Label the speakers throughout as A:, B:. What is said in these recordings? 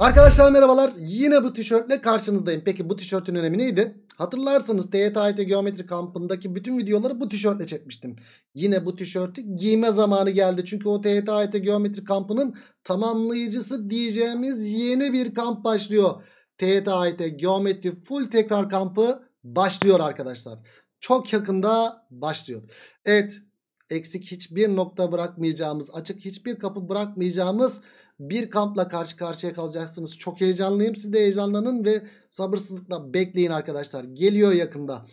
A: Arkadaşlar merhabalar. Yine bu tişörtle karşınızdayım. Peki bu tişörtün önemi neydi? Hatırlarsanız TYT Geometri kampındaki bütün videoları bu tişörtle çekmiştim. Yine bu tişörtü giyme zamanı geldi. Çünkü o TYT Geometri kampının tamamlayıcısı diyeceğimiz yeni bir kamp başlıyor. TYT Geometri Full Tekrar kampı başlıyor arkadaşlar. Çok yakında başlıyor. Evet eksik hiçbir nokta bırakmayacağımız, açık hiçbir kapı bırakmayacağımız bir kampla karşı karşıya kalacaksınız. Çok heyecanlıyım siz de heyecanlanın ve sabırsızlıkla bekleyin arkadaşlar. Geliyor yakında.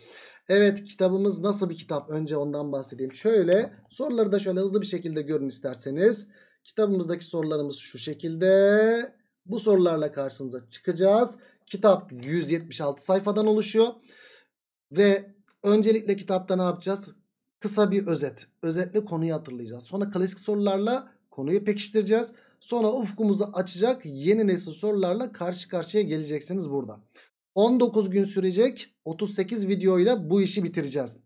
A: Evet kitabımız nasıl bir kitap? Önce ondan bahsedeyim. Şöyle soruları da şöyle hızlı bir şekilde görün isterseniz. Kitabımızdaki sorularımız şu şekilde. Bu sorularla karşınıza çıkacağız. Kitap 176 sayfadan oluşuyor. Ve öncelikle kitapta ne yapacağız? Kısa bir özet. Özetle konuyu hatırlayacağız. Sonra klasik sorularla konuyu pekiştireceğiz. Sonra ufkumuzu açacak yeni nesil sorularla karşı karşıya geleceksiniz burada. 19 gün sürecek 38 videoyla bu işi bitireceğiz.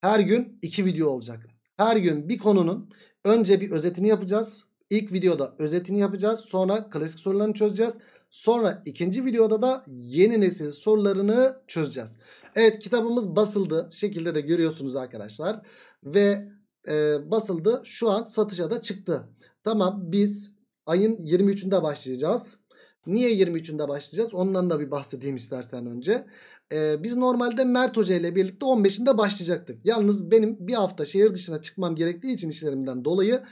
A: Her gün 2 video olacak. Her gün bir konunun önce bir özetini yapacağız. İlk videoda özetini yapacağız. Sonra klasik sorularını çözeceğiz. Sonra ikinci videoda da yeni nesil sorularını çözeceğiz. Evet kitabımız basıldı. Şekilde de görüyorsunuz arkadaşlar. Ve e, basıldı. Şu an satışa da çıktı. Tamam biz ayın 23'ünde başlayacağız. Niye 23'ünde başlayacağız? Ondan da bir bahsedeyim istersen önce. Ee, biz normalde Mert Hoca ile birlikte 15'inde başlayacaktık. Yalnız benim bir hafta şehir dışına çıkmam gerektiği için işlerimden dolayı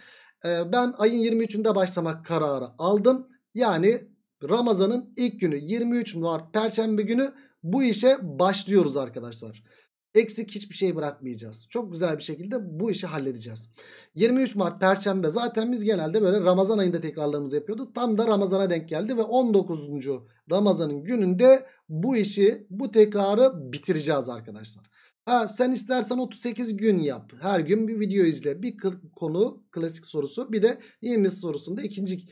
A: e, ben ayın 23'ünde başlamak kararı aldım. Yani Ramazan'ın ilk günü 23 Mart Perşembe günü bu işe başlıyoruz arkadaşlar. Eksik hiçbir şey bırakmayacağız. Çok güzel bir şekilde bu işi halledeceğiz. 23 Mart Perşembe zaten biz genelde böyle Ramazan ayında tekrarlarımızı yapıyorduk. Tam da Ramazan'a denk geldi ve 19. Ramazan'ın gününde bu işi bu tekrarı bitireceğiz arkadaşlar. Ha, sen istersen 38 gün yap. Her gün bir video izle. Bir konu klasik sorusu bir de yeni sorusunda ikinci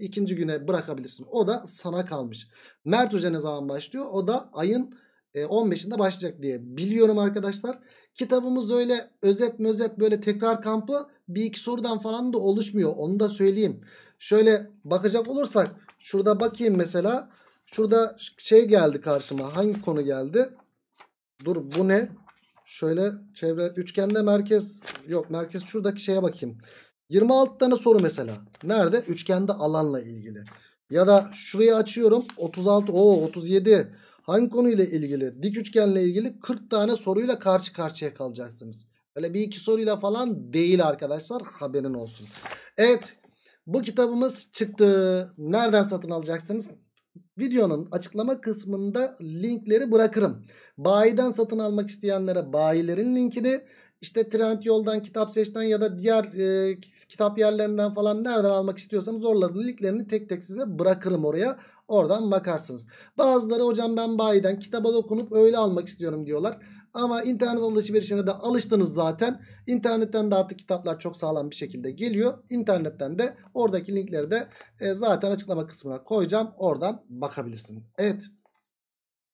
A: ikinci güne bırakabilirsin. O da sana kalmış. Mert Hoca ne zaman başlıyor? O da ayın e, 15'inde başlayacak diye biliyorum arkadaşlar. Kitabımız öyle özet mözet böyle tekrar kampı bir iki sorudan falan da oluşmuyor. Onu da söyleyeyim. Şöyle bakacak olursak şurada bakayım mesela. Şurada şey geldi karşıma. Hangi konu geldi? Dur bu ne? Şöyle çevre üçgende merkez yok merkez şuradaki şeye bakayım. 26 tane soru mesela. Nerede? Üçgende alanla ilgili. Ya da şurayı açıyorum. 36 o 37 hangi konuyla ilgili? Dik üçgenle ilgili 40 tane soruyla karşı karşıya kalacaksınız. Öyle bir iki soruyla falan değil arkadaşlar haberin olsun. Evet bu kitabımız çıktı. Nereden satın alacaksınız? Videonun açıklama kısmında linkleri bırakırım. Bayiden satın almak isteyenlere bayilerin linkini işte trend yoldan kitap seçten ya da diğer e, kitap yerlerinden falan nereden almak istiyorsanız oraların linklerini tek tek size bırakırım oraya. Oradan bakarsınız. Bazıları hocam ben bayiden kitaba dokunup öyle almak istiyorum diyorlar. Ama internet alışverişine de alıştınız zaten. İnternetten de artık kitaplar çok sağlam bir şekilde geliyor. İnternetten de oradaki linkleri de e, zaten açıklama kısmına koyacağım. Oradan bakabilirsin. Evet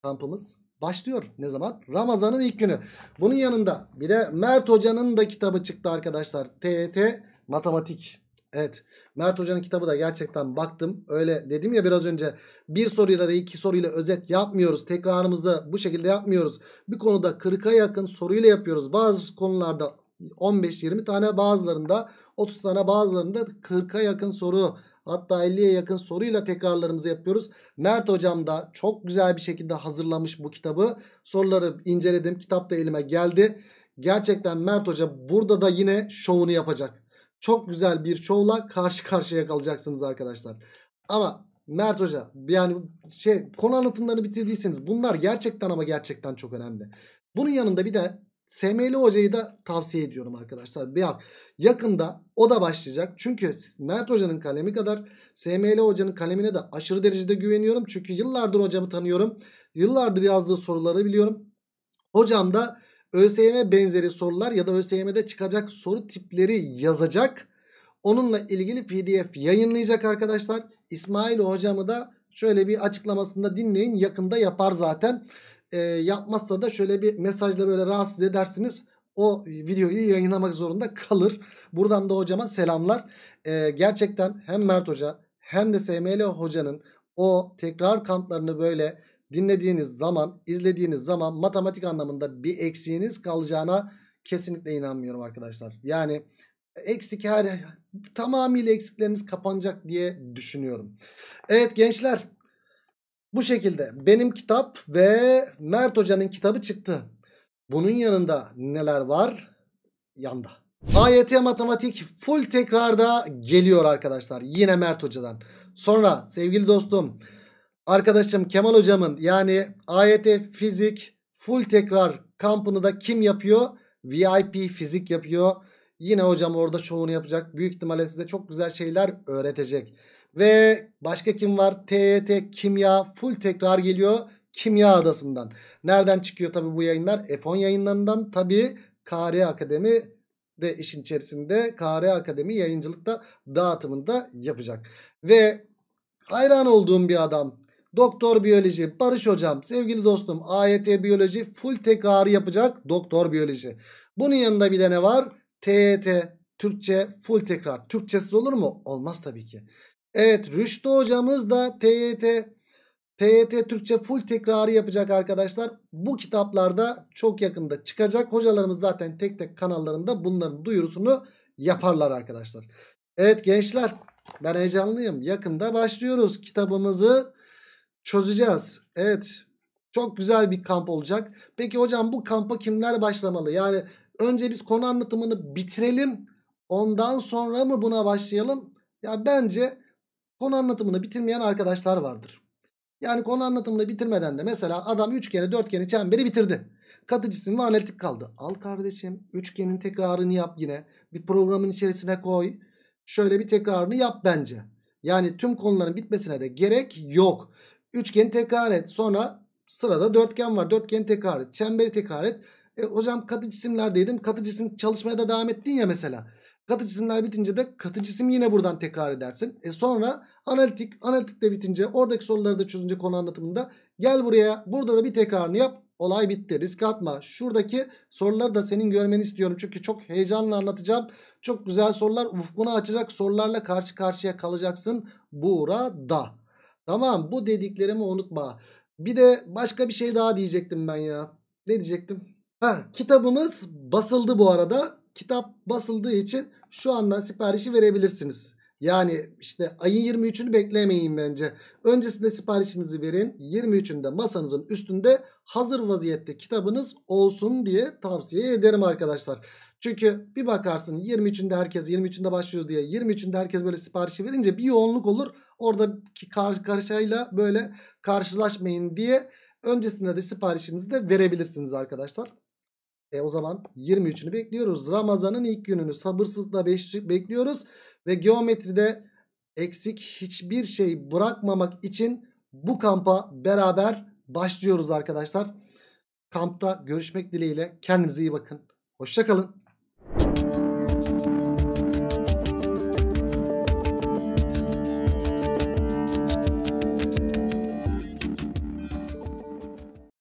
A: kampımız başlıyor. Ne zaman? Ramazan'ın ilk günü. Bunun yanında bir de Mert Hoca'nın da kitabı çıktı arkadaşlar. TET Matematik. Evet. Mert Hoca'nın kitabı da gerçekten baktım. Öyle dedim ya biraz önce bir soruyla da iki soruyla özet yapmıyoruz. Tekrarımızı bu şekilde yapmıyoruz. Bir konuda 40'a yakın soruyla yapıyoruz. Bazı konularda 15-20 tane bazılarında 30 tane bazılarında 40'a yakın soru Hatta 50'ye yakın soruyla tekrarlarımızı yapıyoruz. Mert hocam da çok güzel bir şekilde hazırlamış bu kitabı. Soruları inceledim. Kitap da elime geldi. Gerçekten Mert hoca burada da yine şovunu yapacak. Çok güzel bir şovla karşı karşıya kalacaksınız arkadaşlar. Ama Mert Hoca yani şey konu anlatımlarını bitirdiyseniz bunlar gerçekten ama gerçekten çok önemli. Bunun yanında bir de SML hocayı da tavsiye ediyorum arkadaşlar. Bir an yakında o da başlayacak. Çünkü Mert hocanın kalemi kadar SML hocanın kalemine de aşırı derecede güveniyorum. Çünkü yıllardır hocamı tanıyorum. Yıllardır yazdığı soruları biliyorum. Hocam da ÖSYM benzeri sorular ya da ÖSYM'de çıkacak soru tipleri yazacak. Onunla ilgili pdf yayınlayacak arkadaşlar. İsmail hocamı da şöyle bir açıklamasında dinleyin. Yakında yapar zaten e, yapmazsa da şöyle bir mesajla böyle rahatsız edersiniz. O videoyu yayınlamak zorunda kalır. Buradan da hocama selamlar. E, gerçekten hem Mert Hoca hem de SML Hoca'nın o tekrar kamplarını böyle dinlediğiniz zaman, izlediğiniz zaman matematik anlamında bir eksiğiniz kalacağına kesinlikle inanmıyorum arkadaşlar. Yani eksik her tamamıyla eksikleriniz kapanacak diye düşünüyorum. Evet gençler bu şekilde benim kitap ve Mert Hoca'nın kitabı çıktı. Bunun yanında neler var? Yanda. AYT matematik full tekrarda geliyor arkadaşlar. Yine Mert Hoca'dan. Sonra sevgili dostum arkadaşım Kemal Hocam'ın yani AYT fizik full tekrar kampını da kim yapıyor? VIP fizik yapıyor. Yine hocam orada çoğunu yapacak. Büyük ihtimalle size çok güzel şeyler öğretecek. Ve başka kim var? TYT kimya full tekrar geliyor. Kimya adasından. Nereden çıkıyor tabii bu yayınlar? F10 yayınlarından tabii. KR Akademi de işin içerisinde KR Akademi yayıncılıkta dağıtımında yapacak. Ve hayran olduğum bir adam Doktor biyoloji Barış hocam sevgili dostum AYT biyoloji full tekrarı yapacak doktor biyoloji. Bunun yanında bir de ne var? TYT Türkçe full tekrar. Türkçesiz olur mu? Olmaz tabii ki. Evet Rüştü hocamız da TYT TYT Türkçe full tekrarı yapacak arkadaşlar. Bu kitaplarda çok yakında çıkacak. Hocalarımız zaten tek tek kanallarında bunların duyurusunu yaparlar arkadaşlar. Evet gençler ben heyecanlıyım. Yakında başlıyoruz. Kitabımızı çözeceğiz. Evet çok güzel bir kamp olacak. Peki hocam bu kampa kimler başlamalı? Yani önce biz konu anlatımını bitirelim. Ondan sonra mı buna başlayalım? Ya bence konu anlatımını bitirmeyen arkadaşlar vardır. Yani konu anlatımını bitirmeden de mesela adam üçgeni dörtgeni çemberi bitirdi. Katı cisim ve analitik kaldı. Al kardeşim üçgenin tekrarını yap yine. Bir programın içerisine koy. Şöyle bir tekrarını yap bence. Yani tüm konuların bitmesine de gerek yok. Üçgeni tekrar et. Sonra sırada dörtgen var. Dörtgeni tekrar et. Çemberi tekrar et. E, hocam katı cisimler dedim. Katı cisim çalışmaya da devam ettin ya mesela. Katı cisimler bitince de katı cisim yine buradan tekrar edersin. E sonra analitik, analitik de bitince oradaki soruları da çözünce konu anlatımında gel buraya burada da bir tekrarını yap. Olay bitti. Risk atma. Şuradaki soruları da senin görmeni istiyorum. Çünkü çok heyecanla anlatacağım. Çok güzel sorular. Ufkunu açacak sorularla karşı karşıya kalacaksın burada. Tamam bu dediklerimi unutma. Bir de başka bir şey daha diyecektim ben ya. Ne diyecektim? Ha, kitabımız basıldı bu arada. Kitap basıldığı için şu andan siparişi verebilirsiniz. Yani işte ayın 23'ünü beklemeyin bence. Öncesinde siparişinizi verin. 23'ünde masanızın üstünde hazır vaziyette kitabınız olsun diye tavsiye ederim arkadaşlar. Çünkü bir bakarsın 23'ünde herkes 23'ünde başlıyoruz diye 23'ünde herkes böyle siparişi verince bir yoğunluk olur. Oradaki kar karşıyla böyle karşılaşmayın diye öncesinde de siparişinizi de verebilirsiniz arkadaşlar. E o zaman 23'ünü bekliyoruz. Ramazan'ın ilk gününü sabırsızlıkla bekliyoruz. Ve geometride eksik hiçbir şey bırakmamak için bu kampa beraber başlıyoruz arkadaşlar. Kampta görüşmek dileğiyle kendinize iyi bakın. Hoşçakalın.